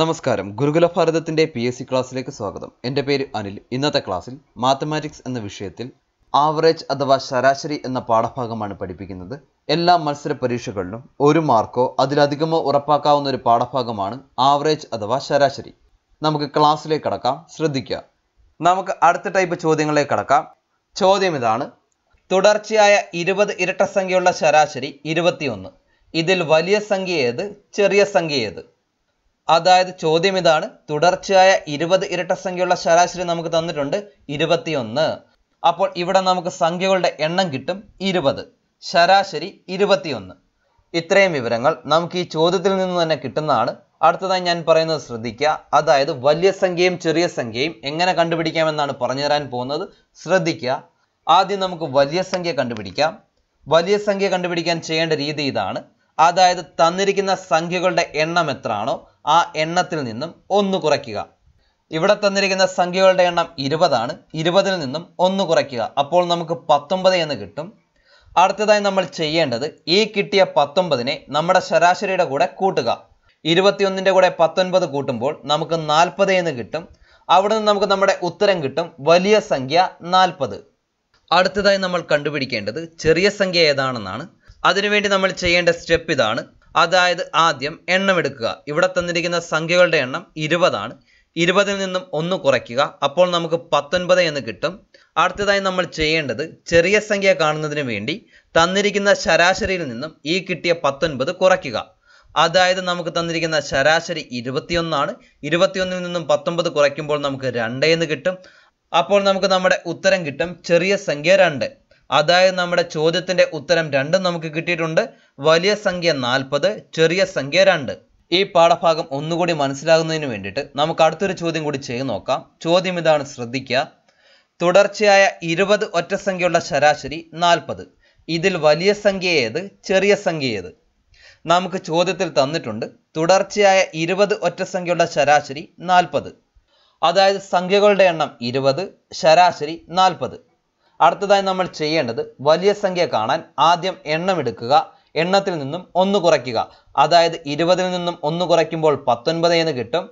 നമസ്കാരം ഗുരുകുല ഭാരതത്തിന്റെ പി എസ് സി ക്ലാസ്സിലേക്ക് സ്വാഗതം എൻ്റെ പേര് അനിൽ ഇന്നത്തെ ക്ലാസ്സിൽ മാത്തമാറ്റിക്സ് എന്ന വിഷയത്തിൽ ആവറേജ് അഥവാ ശരാശരി എന്ന പാഠഭാഗമാണ് പഠിപ്പിക്കുന്നത് എല്ലാ മത്സര പരീക്ഷകളിലും ഒരു മാർക്കോ അതിലധികമോ ഉറപ്പാക്കാവുന്ന ഒരു പാഠഭാഗമാണ് ആവറേജ് അഥവാ ശരാശരി നമുക്ക് ക്ലാസ്സിലേക്ക് കടക്കാം ശ്രദ്ധിക്കുക നമുക്ക് അടുത്ത ടൈപ്പ് ചോദ്യങ്ങളിലേക്ക് കടക്കാം ചോദ്യം ഇതാണ് തുടർച്ചയായ ഇരുപത് ഇരട്ട സംഖ്യയുള്ള ശരാശരി ഇരുപത്തിയൊന്ന് ഇതിൽ വലിയ സംഖ്യ ഏത് ചെറിയ സംഖ്യ ഏത് അതായത് ചോദ്യം ഇതാണ് തുടർച്ചയായ ഇരുപത് ഇരട്ട സംഖ്യയുള്ള ശരാശരി നമുക്ക് തന്നിട്ടുണ്ട് ഇരുപത്തിയൊന്ന് അപ്പോൾ ഇവിടെ നമുക്ക് സംഖ്യകളുടെ എണ്ണം കിട്ടും ഇരുപത് ശരാശരി ഇരുപത്തിയൊന്ന് ഇത്രയും വിവരങ്ങൾ നമുക്ക് ഈ ചോദ്യത്തിൽ നിന്ന് തന്നെ കിട്ടുന്നതാണ് അടുത്തതായി ഞാൻ പറയുന്നത് ശ്രദ്ധിക്കുക അതായത് വലിയ സംഖ്യയും ചെറിയ സംഖ്യയും എങ്ങനെ കണ്ടുപിടിക്കാമെന്നാണ് പറഞ്ഞു തരാൻ പോകുന്നത് ശ്രദ്ധിക്കുക ആദ്യം നമുക്ക് വലിയ സംഖ്യ കണ്ടുപിടിക്കാം വലിയ സംഖ്യ കണ്ടുപിടിക്കാൻ ചെയ്യേണ്ട രീതി ഇതാണ് അതായത് തന്നിരിക്കുന്ന സംഖ്യകളുടെ എണ്ണം എത്രയാണോ ആ എണ്ണത്തിൽ നിന്നും ഒന്ന് കുറയ്ക്കുക ഇവിടെ തന്നിരിക്കുന്ന സംഖ്യകളുടെ എണ്ണം ഇരുപതാണ് ഇരുപതിൽ നിന്നും ഒന്ന് കുറയ്ക്കുക അപ്പോൾ നമുക്ക് പത്തൊമ്പത് എന്ന് കിട്ടും അടുത്തതായി നമ്മൾ ചെയ്യേണ്ടത് ഈ കിട്ടിയ പത്തൊമ്പതിനെ നമ്മുടെ ശരാശരിയുടെ കൂടെ കൂട്ടുക ഇരുപത്തിയൊന്നിൻ്റെ കൂടെ പത്തൊൻപത് കൂട്ടുമ്പോൾ നമുക്ക് നാൽപ്പത് എന്ന് കിട്ടും അവിടെ നിന്ന് നമുക്ക് നമ്മുടെ ഉത്തരം കിട്ടും വലിയ സംഖ്യ നാൽപ്പത് അടുത്തതായി നമ്മൾ കണ്ടുപിടിക്കേണ്ടത് ചെറിയ സംഖ്യ ഏതാണെന്നാണ് അതിനുവേണ്ടി നമ്മൾ ചെയ്യേണ്ട സ്റ്റെപ്പ് ഇതാണ് അതായത് ആദ്യം എണ്ണം എടുക്കുക ഇവിടെ തന്നിരിക്കുന്ന സംഖ്യകളുടെ എണ്ണം ഇരുപതാണ് ഇരുപതിൽ നിന്നും ഒന്ന് കുറയ്ക്കുക അപ്പോൾ നമുക്ക് പത്തൊൻപത് എന്ന് കിട്ടും അടുത്തതായി നമ്മൾ ചെയ്യേണ്ടത് ചെറിയ സംഖ്യ കാണുന്നതിന് വേണ്ടി തന്നിരിക്കുന്ന ശരാശരിയിൽ നിന്നും ഈ കിട്ടിയ പത്തൊൻപത് കുറയ്ക്കുക അതായത് നമുക്ക് തന്നിരിക്കുന്ന ശരാശരി ഇരുപത്തിയൊന്നാണ് ഇരുപത്തിയൊന്നിൽ നിന്നും പത്തൊമ്പത് കുറയ്ക്കുമ്പോൾ നമുക്ക് രണ്ട് എന്ന് കിട്ടും അപ്പോൾ നമുക്ക് നമ്മുടെ ഉത്തരം കിട്ടും ചെറിയ സംഖ്യ രണ്ട് അതായത് നമ്മുടെ ചോദ്യത്തിന്റെ ഉത്തരം രണ്ടും നമുക്ക് കിട്ടിയിട്ടുണ്ട് വലിയ സംഖ്യ നാൽപ്പത് ചെറിയ സംഖ്യ രണ്ട് ഈ പാഠഭാഗം ഒന്നുകൂടി മനസ്സിലാകുന്നതിന് വേണ്ടിയിട്ട് നമുക്ക് അടുത്തൊരു ചോദ്യം കൂടി ചെയ്ത് നോക്കാം ചോദ്യം ഇതാണ് ശ്രദ്ധിക്കുക തുടർച്ചയായ ഇരുപത് സംഖ്യയുള്ള ശരാശരി നാൽപ്പത് ഇതിൽ വലിയ സംഖ്യ ഏത് ചെറിയ സംഖ്യ ഏത് നമുക്ക് ചോദ്യത്തിൽ തന്നിട്ടുണ്ട് തുടർച്ചയായ ഇരുപത് സംഖ്യയുള്ള ശരാശരി നാൽപ്പത് അതായത് സംഖ്യകളുടെ എണ്ണം ഇരുപത് ശരാശരി നാൽപ്പത് അടുത്തതായി നമ്മൾ ചെയ്യേണ്ടത് വലിയ സംഖ്യ കാണാൻ ആദ്യം എണ്ണം എടുക്കുക എണ്ണത്തിൽ നിന്നും ഒന്ന് കുറയ്ക്കുക അതായത് ഇരുപതിൽ നിന്നും ഒന്ന് കുറയ്ക്കുമ്പോൾ പത്തൊൻപത് എന്ന് കിട്ടും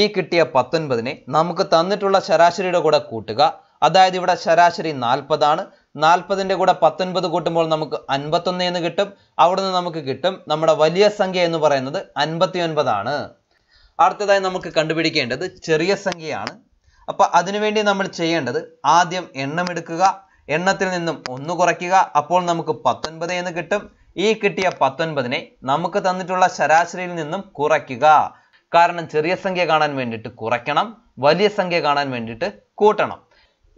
ഈ കിട്ടിയ പത്തൊൻപതിനെ നമുക്ക് തന്നിട്ടുള്ള ശരാശരിയുടെ കൂടെ കൂട്ടുക അതായത് ഇവിടെ ശരാശരി നാൽപ്പതാണ് നാൽപ്പതിൻ്റെ കൂടെ പത്തൊൻപത് കൂട്ടുമ്പോൾ നമുക്ക് അൻപത്തൊന്ന് എന്ന് കിട്ടും അവിടെ നിന്ന് നമുക്ക് കിട്ടും നമ്മുടെ വലിയ സംഖ്യ എന്ന് പറയുന്നത് അൻപത്തി ഒൻപതാണ് അടുത്തതായി നമുക്ക് കണ്ടുപിടിക്കേണ്ടത് ചെറിയ സംഖ്യയാണ് അപ്പോൾ അതിനുവേണ്ടി നമ്മൾ ചെയ്യേണ്ടത് ആദ്യം എണ്ണം എടുക്കുക എണ്ണത്തിൽ നിന്നും ഒന്ന് കുറയ്ക്കുക അപ്പോൾ നമുക്ക് പത്തൊൻപത് എന്ന് കിട്ടും ഈ കിട്ടിയ പത്തൊൻപതിനെ നമുക്ക് തന്നിട്ടുള്ള ശരാശരിയിൽ നിന്നും കുറയ്ക്കുക കാരണം ചെറിയ സംഖ്യ കാണാൻ വേണ്ടിയിട്ട് കുറയ്ക്കണം വലിയ സംഖ്യ കാണാൻ വേണ്ടിയിട്ട് കൂട്ടണം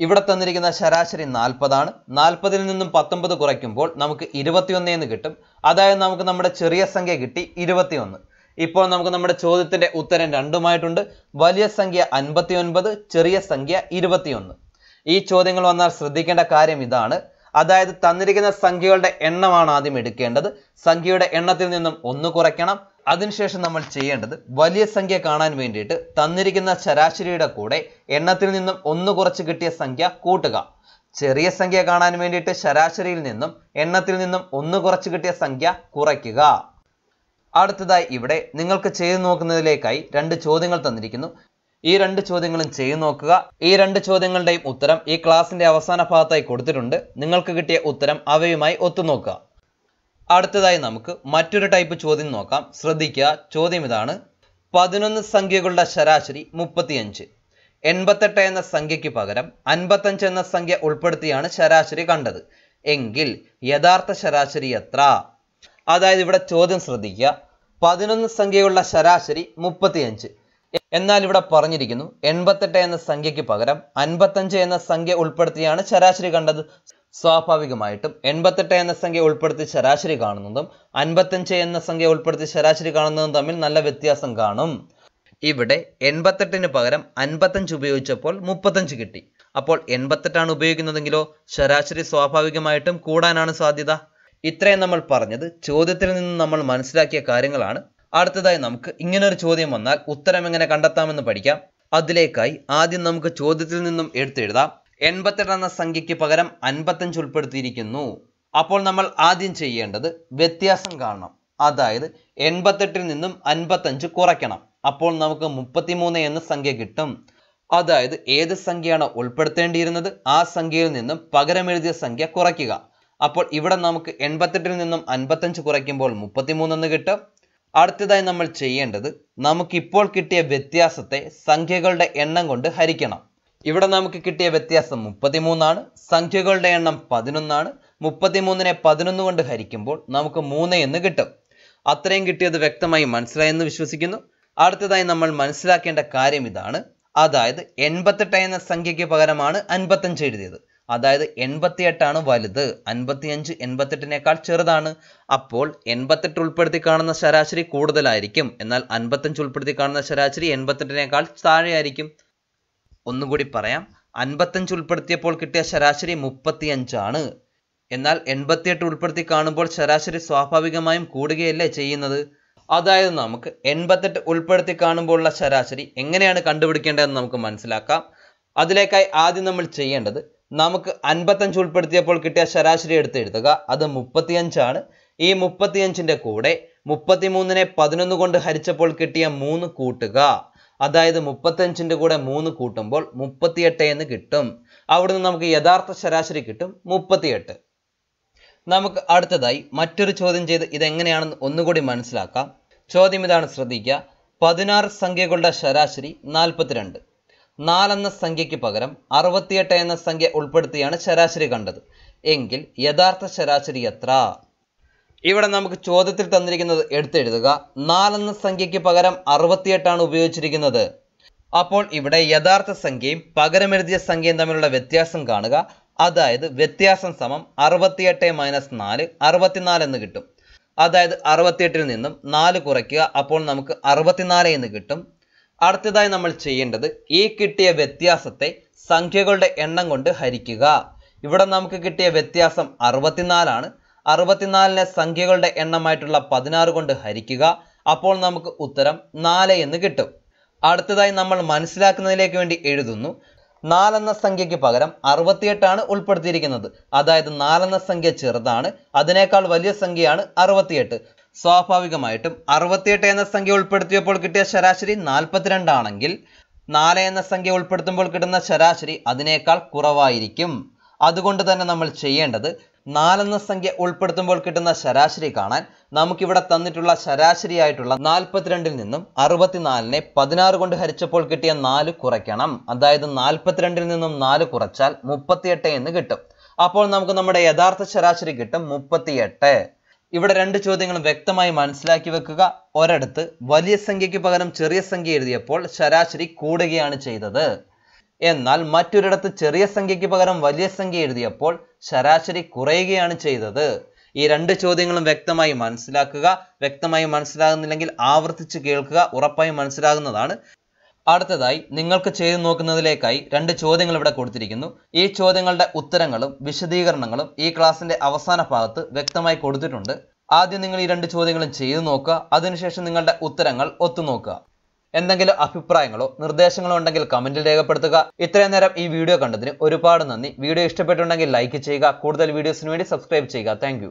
ഇവിടെ തന്നിരിക്കുന്ന ശരാശരി നാൽപ്പതാണ് നാൽപ്പതിൽ നിന്നും പത്തൊമ്പത് കുറയ്ക്കുമ്പോൾ നമുക്ക് ഇരുപത്തിയൊന്ന് എന്ന് കിട്ടും അതായത് നമുക്ക് നമ്മുടെ ചെറിയ സംഖ്യ കിട്ടി ഇരുപത്തിയൊന്ന് ഇപ്പോൾ നമുക്ക് നമ്മുടെ ചോദ്യത്തിന്റെ ഉത്തരം രണ്ടുമായിട്ടുണ്ട് വലിയ സംഖ്യ അൻപത്തി ഒൻപത് ചെറിയ സംഖ്യ ഇരുപത്തിയൊന്ന് ഈ ചോദ്യങ്ങൾ വന്നാൽ ശ്രദ്ധിക്കേണ്ട കാര്യം ഇതാണ് അതായത് തന്നിരിക്കുന്ന സംഖ്യകളുടെ എണ്ണമാണ് ആദ്യം എടുക്കേണ്ടത് സംഖ്യയുടെ എണ്ണത്തിൽ നിന്നും ഒന്ന് കുറയ്ക്കണം അതിനുശേഷം നമ്മൾ ചെയ്യേണ്ടത് വലിയ സംഖ്യ കാണാൻ വേണ്ടിയിട്ട് തന്നിരിക്കുന്ന ശരാശരിയുടെ കൂടെ എണ്ണത്തിൽ നിന്നും ഒന്ന് കുറച്ച് കിട്ടിയ സംഖ്യ കൂട്ടുക ചെറിയ സംഖ്യ കാണാൻ വേണ്ടിയിട്ട് ശരാശരിയിൽ നിന്നും എണ്ണത്തിൽ നിന്നും ഒന്ന് കുറച്ച് കിട്ടിയ സംഖ്യ കുറയ്ക്കുക അടുത്തതായി ഇവിടെ നിങ്ങൾക്ക് ചെയ്തു നോക്കുന്നതിലേക്കായി രണ്ട് ചോദ്യങ്ങൾ തന്നിരിക്കുന്നു ഈ രണ്ട് ചോദ്യങ്ങളും ചെയ്തു നോക്കുക ഈ രണ്ട് ചോദ്യങ്ങളുടെയും ഉത്തരം ഈ ക്ലാസ്സിന്റെ അവസാന ഭാഗത്തായി കൊടുത്തിട്ടുണ്ട് നിങ്ങൾക്ക് കിട്ടിയ ഉത്തരം അവയുമായി ഒത്തുനോക്കുക അടുത്തതായി നമുക്ക് മറ്റൊരു ടൈപ്പ് ചോദ്യം നോക്കാം ശ്രദ്ധിക്കുക ചോദ്യം ഇതാണ് പതിനൊന്ന് സംഖ്യകളുടെ ശരാശരി മുപ്പത്തിയഞ്ച് എൺപത്തെട്ട് എന്ന സംഖ്യയ്ക്ക് പകരം അൻപത്തഞ്ച് എന്ന സംഖ്യ ഉൾപ്പെടുത്തിയാണ് ശരാശരി കണ്ടത് എങ്കിൽ യഥാർത്ഥ ശരാശരി എത്ര അതായത് ഇവിടെ ചോദ്യം ശ്രദ്ധിക്കുക പതിനൊന്ന് സംഖ്യയുള്ള ശരാശരി മുപ്പത്തിയഞ്ച് എന്നാൽ ഇവിടെ പറഞ്ഞിരിക്കുന്നു എൺപത്തെട്ട് എന്ന സംഖ്യയ്ക്ക് പകരം അൻപത്തഞ്ച് എന്ന സംഖ്യ ഉൾപ്പെടുത്തിയാണ് ശരാശരി കണ്ടത് സ്വാഭാവികമായിട്ടും എൺപത്തെട്ട് എന്ന സംഖ്യ ഉൾപ്പെടുത്തി ശരാശരി കാണുന്നതും അൻപത്തഞ്ച് എന്ന സംഖ്യ ഉൾപ്പെടുത്തി ശരാശരി കാണുന്നതും തമ്മിൽ നല്ല വ്യത്യാസം കാണും ഇവിടെ എൺപത്തെട്ടിന് പകരം അൻപത്തഞ്ച് ഉപയോഗിച്ചപ്പോൾ മുപ്പത്തഞ്ച് കിട്ടി അപ്പോൾ എൺപത്തെട്ടാണ് ഉപയോഗിക്കുന്നതെങ്കിലോ ശരാശരി സ്വാഭാവികമായിട്ടും കൂടാനാണ് സാധ്യത ഇത്രയും നമ്മൾ പറഞ്ഞത് ചോദ്യത്തിൽ നിന്ന് നമ്മൾ മനസ്സിലാക്കിയ കാര്യങ്ങളാണ് അടുത്തതായി നമുക്ക് ഇങ്ങനൊരു ചോദ്യം വന്നാൽ ഉത്തരം എങ്ങനെ കണ്ടെത്താമെന്ന് പഠിക്കാം അതിലേക്കായി ആദ്യം നമുക്ക് ചോദ്യത്തിൽ നിന്നും എടുത്തെഴുതാം എൺപത്തെട്ട് എന്ന സംഖ്യയ്ക്ക് പകരം അൻപത്തഞ്ച് ഉൾപ്പെടുത്തിയിരിക്കുന്നു അപ്പോൾ നമ്മൾ ആദ്യം ചെയ്യേണ്ടത് വ്യത്യാസം കാണണം അതായത് എൺപത്തെട്ടിൽ നിന്നും അൻപത്തഞ്ച് കുറയ്ക്കണം അപ്പോൾ നമുക്ക് മുപ്പത്തിമൂന്ന് എന്ന സംഖ്യ കിട്ടും അതായത് ഏത് സംഖ്യയാണ് ഉൾപ്പെടുത്തേണ്ടിയിരുന്നത് ആ സംഖ്യയിൽ നിന്നും പകരം എഴുതിയ സംഖ്യ കുറയ്ക്കുക അപ്പോൾ ഇവിടെ നമുക്ക് എൺപത്തെട്ടിൽ നിന്നും അൻപത്തഞ്ച് കുറയ്ക്കുമ്പോൾ മുപ്പത്തിമൂന്നെന്ന് കിട്ടും അടുത്തതായി നമ്മൾ ചെയ്യേണ്ടത് നമുക്കിപ്പോൾ കിട്ടിയ വ്യത്യാസത്തെ സംഖ്യകളുടെ എണ്ണം കൊണ്ട് ഹരിക്കണം ഇവിടെ നമുക്ക് കിട്ടിയ വ്യത്യാസം മുപ്പത്തിമൂന്നാണ് സംഖ്യകളുടെ എണ്ണം പതിനൊന്നാണ് മുപ്പത്തിമൂന്നിനെ പതിനൊന്ന് കൊണ്ട് ഹരിക്കുമ്പോൾ നമുക്ക് മൂന്ന് എന്ന് കിട്ടും അത്രയും കിട്ടിയത് വ്യക്തമായി മനസ്സിലായെന്ന് വിശ്വസിക്കുന്നു അടുത്തതായി നമ്മൾ മനസ്സിലാക്കേണ്ട കാര്യം ഇതാണ് അതായത് എൺപത്തെട്ട് എന്ന സംഖ്യയ്ക്ക് പകരമാണ് അൻപത്തഞ്ച് എഴുതിയത് അതായത് എൺപത്തിയെട്ടാണ് വലുത് അൻപത്തിയഞ്ച് എൺപത്തെട്ടിനേക്കാൾ ചെറുതാണ് അപ്പോൾ എൺപത്തെട്ട് ഉൾപ്പെടുത്തി കാണുന്ന ശരാശരി കൂടുതലായിരിക്കും എന്നാൽ അൻപത്തഞ്ച് ഉൾപ്പെടുത്തി കാണുന്ന ശരാശരി എൺപത്തെട്ടിനേക്കാൾ താഴെയായിരിക്കും ഒന്നുകൂടി പറയാം അൻപത്തഞ്ച് ഉൾപ്പെടുത്തിയപ്പോൾ കിട്ടിയ ശരാശരി മുപ്പത്തിയഞ്ചാണ് എന്നാൽ എൺപത്തിയെട്ട് ഉൾപ്പെടുത്തി കാണുമ്പോൾ ശരാശരി സ്വാഭാവികമായും കൂടുകയല്ലേ ചെയ്യുന്നത് അതായത് നമുക്ക് എൺപത്തെട്ട് ഉൾപ്പെടുത്തി കാണുമ്പോഴുള്ള ശരാശരി എങ്ങനെയാണ് കണ്ടുപിടിക്കേണ്ടതെന്ന് നമുക്ക് മനസ്സിലാക്കാം അതിലേക്കായി ആദ്യം നമ്മൾ ചെയ്യേണ്ടത് നമുക്ക് അൻപത്തഞ്ച് ഉൾപ്പെടുത്തിയപ്പോൾ കിട്ടിയ ശരാശരി എടുത്ത് എഴുതുക അത് മുപ്പത്തിയഞ്ചാണ് ഈ മുപ്പത്തിയഞ്ചിൻ്റെ കൂടെ മുപ്പത്തിമൂന്നിനെ പതിനൊന്ന് കൊണ്ട് ഹരിച്ചപ്പോൾ കിട്ടിയ മൂന്ന് കൂട്ടുക അതായത് മുപ്പത്തഞ്ചിൻ്റെ കൂടെ മൂന്ന് കൂട്ടുമ്പോൾ മുപ്പത്തിയെട്ട് എന്ന് കിട്ടും അവിടുന്ന് നമുക്ക് യഥാർത്ഥ ശരാശരി കിട്ടും മുപ്പത്തിയെട്ട് നമുക്ക് അടുത്തതായി മറ്റൊരു ചോദ്യം ചെയ്ത് ഇതെങ്ങനെയാണെന്ന് ഒന്നുകൂടി മനസ്സിലാക്കാം ചോദ്യം ഇതാണ് ശ്രദ്ധിക്കുക പതിനാറ് സംഖ്യകളുടെ ശരാശരി നാൽപ്പത്തിരണ്ട് നാലെന്ന സംഖ്യയ്ക്ക് പകരം അറുപത്തിയെട്ട് എന്ന സംഖ്യ ഉൾപ്പെടുത്തിയാണ് ശരാശരി കണ്ടത് എങ്കിൽ യഥാർത്ഥ ശരാശരി എത്ര ഇവിടെ നമുക്ക് ചോദ്യത്തിൽ തന്നിരിക്കുന്നത് എടുത്തെഴുതുക നാലെന്ന സംഖ്യയ്ക്ക് പകരം അറുപത്തിയെട്ടാണ് ഉപയോഗിച്ചിരിക്കുന്നത് അപ്പോൾ ഇവിടെ യഥാർത്ഥ സംഖ്യയും പകരമെഴുതിയ സംഖ്യയും തമ്മിലുള്ള വ്യത്യാസം കാണുക അതായത് വ്യത്യാസം സമം അറുപത്തിയെട്ട് മൈനസ് നാല് അറുപത്തിനാല് എന്ന് കിട്ടും അതായത് അറുപത്തിയെട്ടിൽ നിന്നും നാല് കുറയ്ക്കുക അപ്പോൾ നമുക്ക് അറുപത്തിനാല് എന്ന് കിട്ടും അടുത്തതായി നമ്മൾ ചെയ്യേണ്ടത് ഈ കിട്ടിയ വ്യത്യാസത്തെ സംഖ്യകളുടെ എണ്ണം കൊണ്ട് ഹരിക്കുക ഇവിടെ നമുക്ക് കിട്ടിയ വ്യത്യാസം അറുപത്തിനാലാണ് അറുപത്തിനാലിനെ സംഖ്യകളുടെ എണ്ണമായിട്ടുള്ള പതിനാറ് കൊണ്ട് ഹരിക്കുക അപ്പോൾ നമുക്ക് ഉത്തരം നാല് എന്ന് കിട്ടും അടുത്തതായി നമ്മൾ മനസ്സിലാക്കുന്നതിലേക്ക് വേണ്ടി എഴുതുന്നു നാലെന്ന സംഖ്യയ്ക്ക് പകരം അറുപത്തിയെട്ടാണ് ഉൾപ്പെടുത്തിയിരിക്കുന്നത് അതായത് നാലെന്ന സംഖ്യ ചെറുതാണ് അതിനേക്കാൾ വലിയ സംഖ്യയാണ് അറുപത്തിയെട്ട് സ്വാഭാവികമായിട്ടും അറുപത്തിയെട്ട് എന്ന സംഖ്യ ഉൾപ്പെടുത്തിയപ്പോൾ കിട്ടിയ ശരാശരി നാൽപ്പത്തിരണ്ടാണെങ്കിൽ നാല് എന്ന സംഖ്യ ഉൾപ്പെടുത്തുമ്പോൾ കിട്ടുന്ന ശരാശരി അതിനേക്കാൾ കുറവായിരിക്കും അതുകൊണ്ട് തന്നെ നമ്മൾ ചെയ്യേണ്ടത് നാലെന്ന സംഖ്യ ഉൾപ്പെടുത്തുമ്പോൾ കിട്ടുന്ന ശരാശരി കാണാൻ നമുക്കിവിടെ തന്നിട്ടുള്ള ശരാശരിയായിട്ടുള്ള നാൽപ്പത്തിരണ്ടിൽ നിന്നും അറുപത്തിനാലിനെ പതിനാറ് കൊണ്ട് ഹരിച്ചപ്പോൾ കിട്ടിയ നാല് കുറയ്ക്കണം അതായത് നാൽപ്പത്തിരണ്ടിൽ നിന്നും നാല് കുറച്ചാൽ മുപ്പത്തിയെട്ട് എന്ന് കിട്ടും അപ്പോൾ നമുക്ക് നമ്മുടെ യഥാർത്ഥ ശരാശരി കിട്ടും മുപ്പത്തിയെട്ട് ഇവിടെ രണ്ട് ചോദ്യങ്ങളും വ്യക്തമായി മനസ്സിലാക്കി വെക്കുക ഒരിടത്ത് വലിയ സംഖ്യയ്ക്ക് പകരം ചെറിയ സംഖ്യ എഴുതിയപ്പോൾ ശരാശരി കൂടുകയാണ് ചെയ്തത് എന്നാൽ മറ്റൊരിടത്ത് ചെറിയ സംഖ്യയ്ക്ക് പകരം വലിയ സംഖ്യ എഴുതിയപ്പോൾ ശരാശരി കുറയുകയാണ് ചെയ്തത് ഈ രണ്ട് ചോദ്യങ്ങളും വ്യക്തമായി മനസ്സിലാക്കുക വ്യക്തമായി മനസ്സിലാകുന്നില്ലെങ്കിൽ ആവർത്തിച്ച് കേൾക്കുക ഉറപ്പായി മനസ്സിലാകുന്നതാണ് അടുത്തതായി നിങ്ങൾക്ക് ചെയ്തു നോക്കുന്നതിലേക്കായി രണ്ട് ചോദ്യങ്ങൾ ഇവിടെ കൊടുത്തിരിക്കുന്നു ഈ ചോദ്യങ്ങളുടെ ഉത്തരങ്ങളും വിശദീകരണങ്ങളും ഈ ക്ലാസ്സിന്റെ അവസാന ഭാഗത്ത് വ്യക്തമായി കൊടുത്തിട്ടുണ്ട് ആദ്യം നിങ്ങൾ ഈ രണ്ട് ചോദ്യങ്ങളും ചെയ്തു നോക്കുക അതിനുശേഷം നിങ്ങളുടെ ഉത്തരങ്ങൾ ഒത്തുനോക്കുക എന്തെങ്കിലും അഭിപ്രായങ്ങളോ നിർദ്ദേശങ്ങളോ ഉണ്ടെങ്കിൽ കമന്റിൽ രേഖപ്പെടുത്തുക ഇത്രയും നേരം ഈ വീഡിയോ കണ്ടതിന് ഒരുപാട് നന്ദി വീഡിയോ ഇഷ്ടപ്പെട്ടുണ്ടെങ്കിൽ ലൈക്ക് ചെയ്യുക കൂടുതൽ വീഡിയോസിന് വേണ്ടി സബ്സ്ക്രൈബ് ചെയ്യുക താങ്ക്